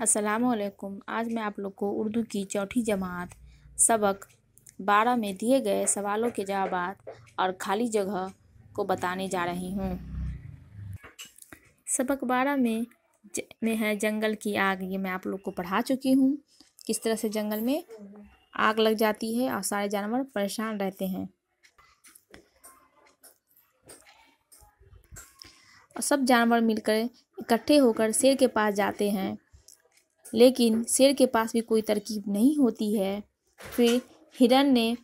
असलकुम आज मैं आप लोग को उर्दू की चौथी जमात सबक बारह में दिए गए सवालों के जवाब और खाली जगह को बताने जा रही हूँ सबक बारह में ज, में है जंगल की आग ये मैं आप लोग को पढ़ा चुकी हूँ किस तरह से जंगल में आग लग जाती है और सारे जानवर परेशान रहते हैं और सब जानवर मिलकर इकट्ठे होकर शेर के पास जाते हैं लेकिन शेर के पास भी कोई तरकीब नहीं होती है फिर हिरन ने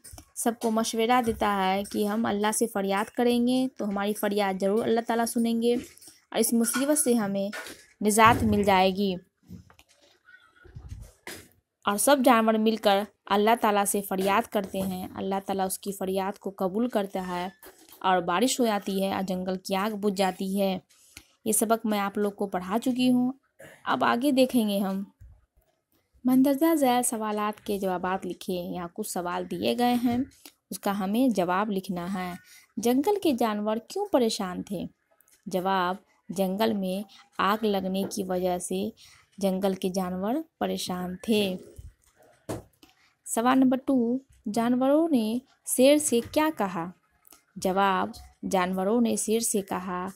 सबको मशवरा देता है कि हम अल्लाह से फ़रियाद करेंगे तो हमारी फ़रियाद ज़रूर अल्लाह ताला सुनेंगे और इस मुसीबत से हमें निजात मिल जाएगी और सब जानवर मिलकर अल्लाह ताला से फ़रियाद करते हैं अल्लाह ताला उसकी फ़रियाद को कबूल करता है और बारिश हो जाती है और जंगल की आग बुझ जाती है ये सबक मैं आप लोग को पढ़ा चुकी हूँ अब आगे देखेंगे हम मंदरजा जैल सवाल के जवाब लिखे यहाँ कुछ सवाल दिए गए हैं उसका हमें जवाब लिखना है जंगल के जानवर क्यों परेशान थे जवाब जंगल में आग लगने की वजह से जंगल के जानवर परेशान थे सवाल नंबर टू जानवरों ने शेर से क्या कहा जवाब जानवरों ने शेर से कहा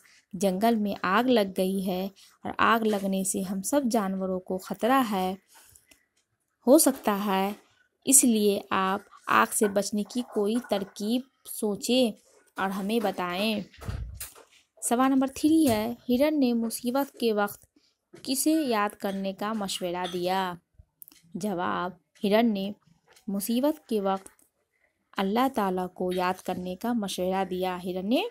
जंगल में आग लग गई है और आग लगने से हम सब जानवरों को ख़तरा है हो सकता है इसलिए आप आग से बचने की कोई तरकीब सोचें और हमें बताएं सवाल नंबर थ्री है हिरन ने मुसीबत के वक्त किसे याद करने का मशवरा दिया जवाब हिरन ने मुसीबत के वक्त अल्लाह ताला को याद करने का मशवरा दिया हिरन ने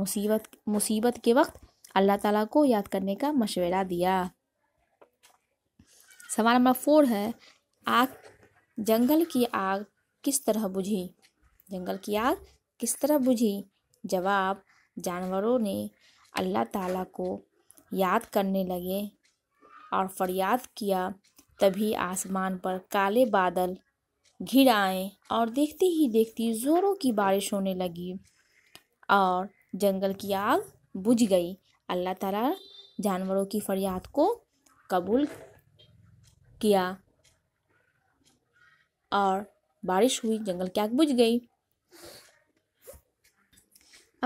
मुसीबत मुसीबत के वक्त अल्लाह ताला को याद करने का मशवरा दिया सवाल नंबर फोर है आग जंगल की आग किस तरह बुझी जंगल की आग किस तरह बुझी जवाब जानवरों ने अल्लाह ताला को याद करने लगे और फरियाद किया तभी आसमान पर काले बादल घिर आए और देखते ही देखती ज़ोरों की बारिश होने लगी और जंगल की आग बुझ गई अल्लाह ताला जानवरों की फरियाद को कबूल किया और बारिश हुई जंगल की आग बुझ गई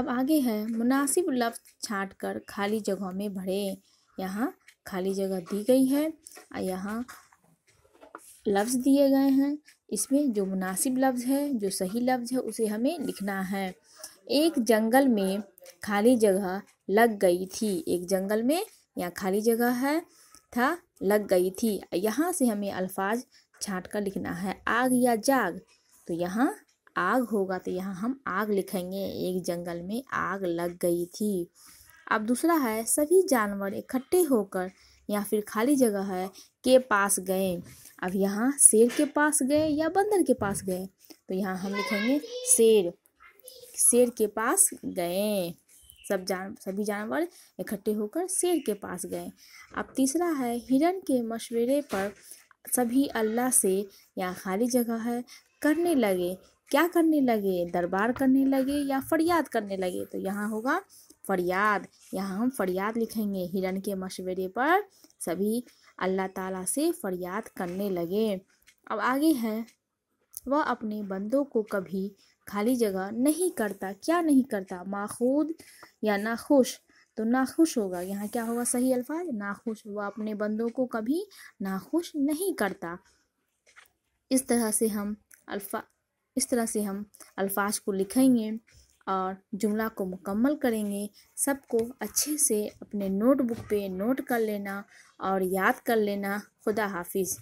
अब आगे है मुनासिब लफ्ज़ छाट कर खाली जगहों में भरे यहाँ खाली जगह दी गई है और यहाँ लफ्ज़ दिए गए हैं इसमें जो मुनासिब लफ्ज़ है जो सही लफ्ज़ है उसे हमें लिखना है एक जंगल में खाली जगह लग गई थी एक जंगल में यहाँ खाली जगह है था लग गई थी यहाँ से हमें अल्फाज छाँट कर लिखना है आग या जाग तो यहाँ आग होगा तो यहाँ हम आग लिखेंगे एक जंगल में आग लग गई थी अब दूसरा है सभी जानवर इकट्ठे होकर या फिर खाली जगह है के पास गए अब यहाँ शेर के पास गए या बंदर के पास गए तो यहाँ हम लिखेंगे शेर शेर के पास गए सब जान सभी जानवर इकट्ठे होकर शेर के पास गए अब तीसरा है हिरण के मशवरे पर सभी अल्लाह से या खाली जगह है करने लगे क्या करने लगे दरबार करने लगे या फरियाद करने लगे तो यहाँ होगा फरियाद यहाँ हम फरियाद लिखेंगे हिरण के मशवरे पर सभी अल्लाह ताला से फरियाद करने लगे अब आगे है वह अपने बंदों को कभी खाली जगह नहीं करता क्या नहीं करता माखूद या नाखुश तो नाखुश होगा यहाँ क्या होगा सही अल्फाज नाखुश वह अपने बंदों को कभी नाखुश नहीं करता इस तरह से हम अल्फा इस तरह से हम अल्फाज को लिखेंगे और जुमला को मुकम्मल करेंगे सबको अच्छे से अपने नोटबुक पे नोट कर लेना और याद कर लेना खुदा हाफिज़